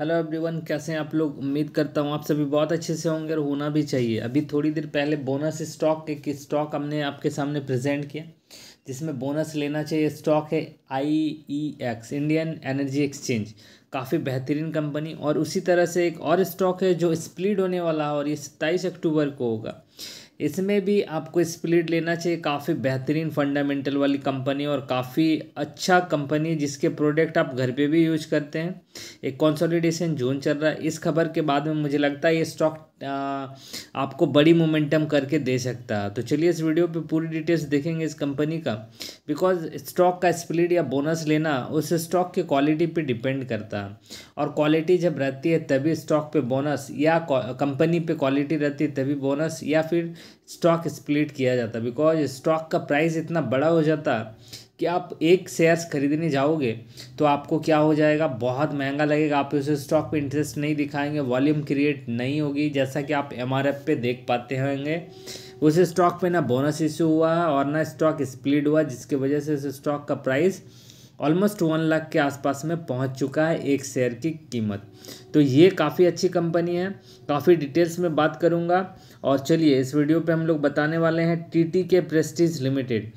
hello everyone कैसे हैं आप लोग उम्मीद करता हूँ आप सभी बहुत अच्छे से होंगे और होना भी चाहिए अभी थोड़ी देर पहले बोनस स्टॉक एक स्टॉक हमने आपके सामने प्रेजेंट किया जिसमें बोनस लेना चाहिए स्टॉक है I E X Indian energy exchange काफ़ी बेहतरीन कंपनी और उसी तरह से एक और स्टॉक है जो स्प्लिट होने वाला है और ये सत्ताईस अक्टूबर को होगा इसमें भी आपको स्प्लिट लेना चाहिए काफ़ी बेहतरीन फंडामेंटल वाली कंपनी और काफ़ी अच्छा कंपनी जिसके प्रोडक्ट आप घर पे भी यूज करते हैं एक कंसोलिडेशन जोन चल रहा है इस खबर के बाद में मुझे लगता है ये स्टॉक आपको बड़ी मोमेंटम करके दे सकता है तो चलिए इस वीडियो पे पूरी डिटेल्स देखेंगे इस कंपनी का बिकॉज स्टॉक का स्प्लिट या बोनस लेना उस स्टॉक की क्वालिटी पे डिपेंड करता है और क्वालिटी जब रहती है तभी स्टॉक पे बोनस या कंपनी पे क्वालिटी रहती है तभी बोनस या फिर स्टॉक स्प्लिट किया जाता बिकॉज स्टॉक का प्राइस इतना बड़ा हो जाता कि आप एक शेयर्स खरीदने जाओगे तो आपको क्या हो जाएगा बहुत महंगा लगेगा आप उसे स्टॉक पे इंटरेस्ट नहीं दिखाएंगे वॉल्यूम क्रिएट नहीं होगी जैसा कि आप एम पे देख पाते होंगे उस स्टॉक पे ना बोनस इशू हुआ है और ना स्टॉक स्प्लिट हुआ जिसकी वजह से उस स्टॉक का प्राइस ऑलमोस्ट वन लाख के आसपास में पहुंच चुका है एक शेयर की कीमत तो ये काफ़ी अच्छी कंपनी है काफ़ी डिटेल्स में बात करूंगा और चलिए इस वीडियो पे हम लोग बताने वाले हैं टीटी के प्रेस्टीज लिमिटेड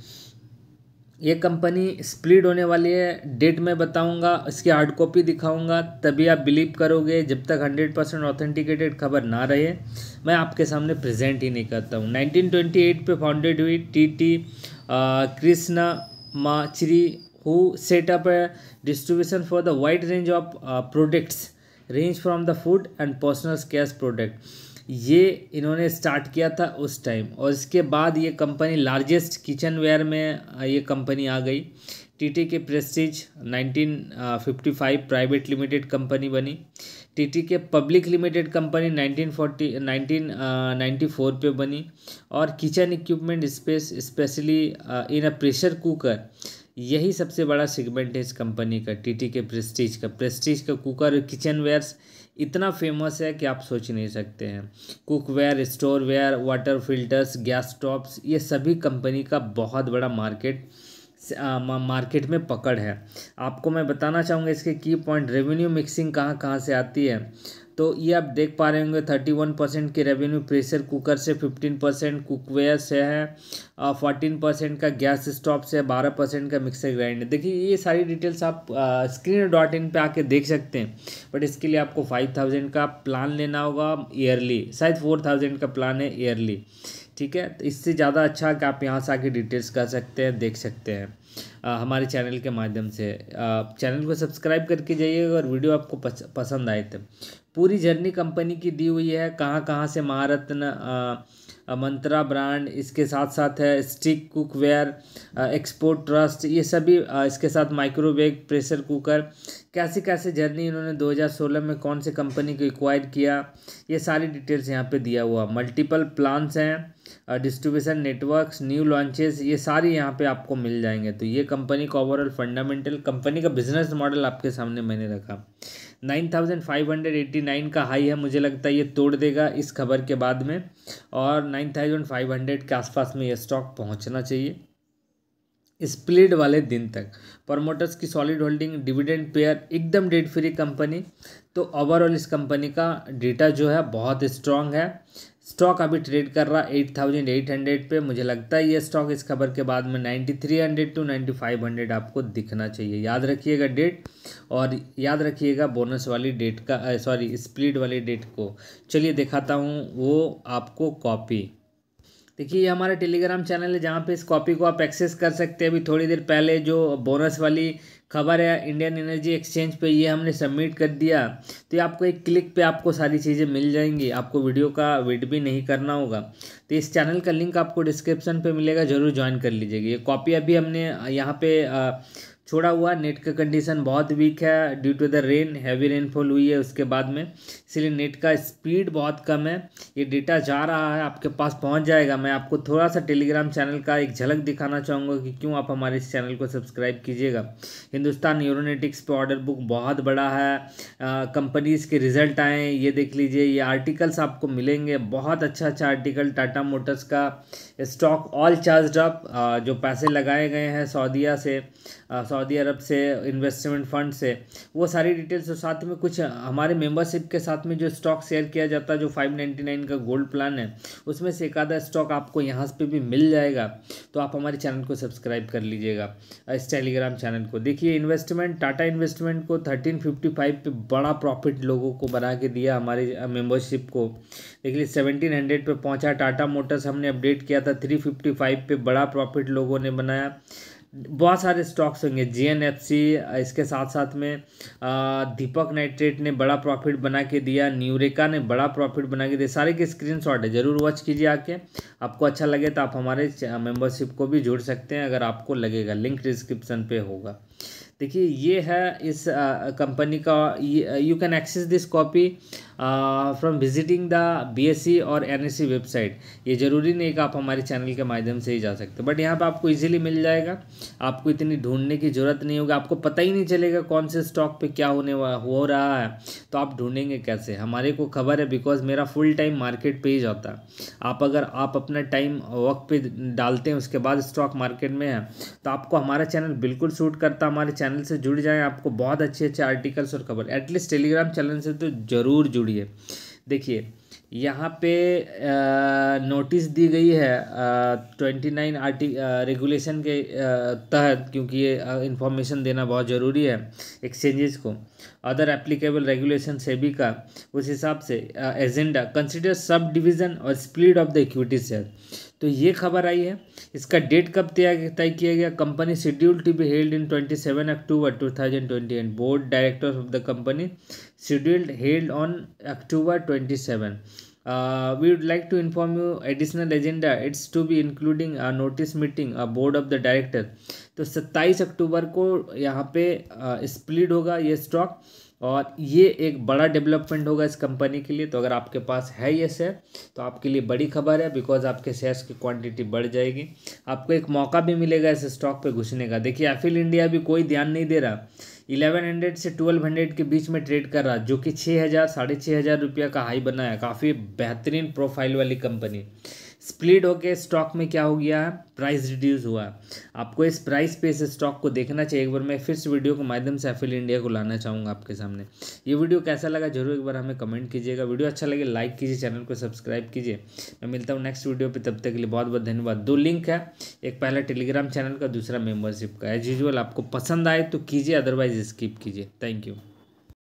ये कंपनी स्प्लिट होने वाली है डेट मैं बताऊंगा इसकी हार्ड कॉपी दिखाऊंगा तभी आप बिलीव करोगे जब तक 100 परसेंट ऑथेंटिकेटेड खबर ना रहे मैं आपके सामने प्रेजेंट ही नहीं करता हूँ 1928 पे फाउंडेड हुई T T Krishnamachari who set up है distribution for the wide range of products range from the food and personal care product ये इन्होंने स्टार्ट किया था उस टाइम और इसके बाद ये कंपनी लार्जेस्ट किचनवेयर में ये कंपनी आ गई TT K Prestige 1955 private limited company बनी TT K public limited company 1940 1994 पे बनी और kitchen equipment space specially in a pressure cooker यही सबसे बड़ा सेगमेंट है इस कंपनी का टीटी के प्रेस्टीज का प्रेस्टीज का कुकर किचन वेयर्स इतना फेमस है कि आप सोच नहीं सकते हैं cookware storeware water filters gas tops ये सभी कंपनी का बहुत बड़ा मार्केट मार्केट में पकड़ है आपको मैं बताना चाहूँगा इसके की पॉइंट रेवेन्यू मिक्सिंग कहाँ कहाँ से आती है तो ये आप देख पा रहे होंगे थर्टी वन परसेंट के रेवेन्यू प्रेशर कुकर से फिफ्टीन परसेंट कुकवेयर से है फोर्टीन परसेंट का गैस स्टॉप से बारह परसेंट का मिक्सर ग्राइंडर देखिए ये सारी डिटेल्स आप स्क्रीन डॉट इन पर आके देख सकते हैं बट इसके लिए आपको फाइव थाउजेंड का प्लान लेना होगा ईयरली शायद फोर थाउजेंड का प्लान है ईयरली ठीक है तो इससे ज़्यादा अच्छा कि आप यहाँ से आके डिटेल्स कर सकते हैं देख सकते हैं आ, हमारे चैनल के माध्यम से आ, चैनल को सब्सक्राइब करके जाइएगा और वीडियो आपको पस, पसंद आए तो पूरी जर्नी कंपनी की दी हुई है कहाँ कहाँ से महारत्न मंत्रा ब्रांड इसके साथ साथ है स्टिक कुकवेयर एक्सपोर्ट ट्रस्ट ये सभी इसके साथ माइक्रोवेव प्रेशर कुकर कैसे कैसे जर्नी इन्होंने 2016 में कौन से कंपनी को एक्वायर किया ये सारी डिटेल्स यहाँ पे दिया हुआ मल्टीपल प्लान्स हैं डिस्ट्रीब्यूशन नेटवर्क्स न्यू लॉन्चेस ये सारी यहाँ पे आपको मिल जाएंगे तो ये कंपनी का ओवरऑल फंडामेंटल कंपनी का बिजनेस मॉडल आपके सामने मैंने रखा nine thousand five hundred eighty nine का हाई है मुझे लगता है ये तोड़ देगा इस खबर के बाद में और नाइन थाउजेंड फाइव हंड्रेड के आसपास में ये स्टॉक पहुंचना चाहिए स्प्लिट वाले दिन तक प्रमोटर्स की सॉलिड होल्डिंग डिविडेंड पेयर एकदम डेट फ्री कंपनी तो ओवरऑल इस कंपनी का डेटा जो है बहुत स्ट्रांग है स्टॉक अभी ट्रेड कर रहा एट थाउजेंड एट हंड्रेड पे मुझे लगता है ये स्टॉक इस खबर के बाद में ninety three hundred to ninety five hundred आपको दिखना चाहिए याद रखिएगा डेट और याद रखिएगा बोनस वाली डेट का सॉरी स्प्लिट वाली डेट को चलिए दिखाता हूँ वो आपको कॉपी देखिए ये हमारा टेलीग्राम चैनल है जहाँ पे इस कॉपी को आप एक्सेस कर सकते हैं अभी थोड़ी देर पहले जो बोनस वाली खबर है इंडियन एनर्जी एक्सचेंज पे ये हमने सबमिट कर दिया तो ये आपको एक क्लिक पे आपको सारी चीज़ें मिल जाएंगी आपको वीडियो का वेट भी नहीं करना होगा तो इस चैनल का लिंक आपको डिस्क्रिप्शन पर मिलेगा ज़रूर ज्वाइन कर लीजिएगा ये कॉपी अभी हमने यहाँ पर छोड़ा हुआ नेट का कंडीशन बहुत वीक है due to the rain heavy rainfall हुई है उसके बाद में इसलिए नेट का स्पीड बहुत कम है ये डेटा जा रहा है आपके पास पहुंच जाएगा मैं आपको थोड़ा सा टेलीग्राम चैनल का एक झलक दिखाना चाहूँगा कि क्यों आप हमारे इस चैनल को सब्सक्राइब कीजिएगा हिंदुस्तान यूरोनेटिक्स पर ऑर्डर बुक बहुत बड़ा है कंपनीज़ के रिजल्ट आए ये देख लीजिए ये आर्टिकल्स आपको मिलेंगे बहुत अच्छा अच्छा आर्टिकल टाटा मोटर्स का स्टॉक ऑल चार्ज अप जो पैसे लगाए गए हैं सऊदिया से सऊदी अरब से इन्वेस्टमेंट फंड से वो सारी डिटेल्स और साथ में कुछ हमारे मेंबरशिप के साथ में जो स्टॉक शेयर किया जाता है जो फाइव नाइन्टी नाइन का गोल्ड प्लान है उसमें से एक आधा स्टॉक आपको यहाँ पर भी मिल जाएगा तो आप हमारे चैनल को सब्सक्राइब कर लीजिएगा इस टेलीग्राम चैनल को देखिए इन्वेस्टमेंट टाटा इन्वेस्टमेंट को थर्टीन फिफ्टी फाइव पे बड़ा प्रॉफिट लोगों को बना के दिया हमारे मेम्बरशिप को देखिए सेवनटीन हंड्रेड पर पहुँचा टाटा मोटर्स हमने अपडेट किया था थ्री फिफ्टी फाइव पे बड़ा प्रॉफिट लोगों ने बनाया बहुत सारे स्टॉक्स होंगे जी इसके साथ साथ में दीपक नाइट्रेट ने बड़ा प्रॉफिट बना के दिया न्यूरेका ने बड़ा प्रॉफिट बना के दिया सारे के स्क्रीन है ज़रूर वॉच कीजिए आके आपको अच्छा लगे तो आप हमारे मेंबरशिप को भी जुड़ सकते हैं अगर आपको लगेगा लिंक डिस्क्रिप्शन पे होगा देखिए ये है इस कंपनी का you can access this copy from visiting the BSC और एनएससी वेबसाइट ये ज़रूरी नहीं कि आप हमारे चैनल के माध्यम से ही जा सकते बट यहाँ पर आपको ईजिली मिल जाएगा आपको इतनी ढूंढने की ज़रूरत नहीं होगी आपको पता ही नहीं चलेगा कौन से स्टॉक पर क्या होने हो रहा है तो आप ढूंढेंगे कैसे हमारे को खबर है बिकॉज मेरा फुल टाइम मार्केट पर ही जाता है आप अगर आप अपना टाइम वक्त पे डालते हैं उसके बाद स्टॉक मार्केट में है तो आपको हमारा चैनल बिल्कुल सूट करता हमारे चैनल से जुड़ जाएँ आपको बहुत अच्छे अच्छे आर्टिकल्स और खबर एटलीस्ट टेलीग्राम चैनल से तो ज़रूर जुड़ ज़रूरी है देखिए यहाँ पे नोटिस दी गई है ट्वेंटी नाइन आर्टिक रेगुलेशन के तहत क्योंकि ये इन्फॉर्मेशन देना बहुत ज़रूरी है एक्सचेंजेस को अदर एप्लीकेबल रेगुलेशन सेबी का उस हिसाब से एजेंडा कंसिडर सब डिवीज़न और split of the equity share तो ये खबर आई है इसका डेट कब तय तय किया गया company schedule to be held in twenty seven October two thousand twenty and board directors of the company scheduled held on October twenty seven Uh, we would like to inform you additional agenda it's to be including a notice meeting a board of the director तो सत्ताईस अक्टूबर को यहाँ पे split uh, होगा ये stock और ये एक बड़ा डेवलपमेंट होगा इस कंपनी के लिए तो अगर आपके पास है ये शेयर तो आपके लिए बड़ी खबर है बिकॉज आपके शेयर्स की क्वांटिटी बढ़ जाएगी आपको एक मौका भी मिलेगा इस स्टॉक पे घुसने का देखिए एफिल इंडिया भी कोई ध्यान नहीं दे रहा इलेवन हंड्रेड से ट्वेल्व हंड्रेड के बीच में ट्रेड कर रहा जो कि हज़ार साढ़े छः हज़ार का हाई बनाया काफ़ी बेहतरीन प्रोफाइल वाली कंपनी स्प्लिट होके स्टॉक में क्या हो गया प्राइस रिड्यूस हुआ आपको इस प्राइस पे इस स्टॉक को देखना चाहिए एक बार मैं फिर से वीडियो के माध्यम से एफिल इंडिया को लाना चाहूँगा आपके सामने ये वीडियो कैसा लगा जरूर एक बार हमें कमेंट कीजिएगा वीडियो अच्छा लगे लाइक कीजिए चैनल को सब्सक्राइब कीजिए मैं मिलता हूँ नेक्स्ट वीडियो पर तब तक के लिए बहुत बहुत धन्यवाद दो लिंक है एक पहला टेलीग्राम चैनल का दूसरा मेम्बरशिप का एज यूजल आपको पसंद आए तो कीजिए अदरवाइज स्किप कीजिए थैंक यू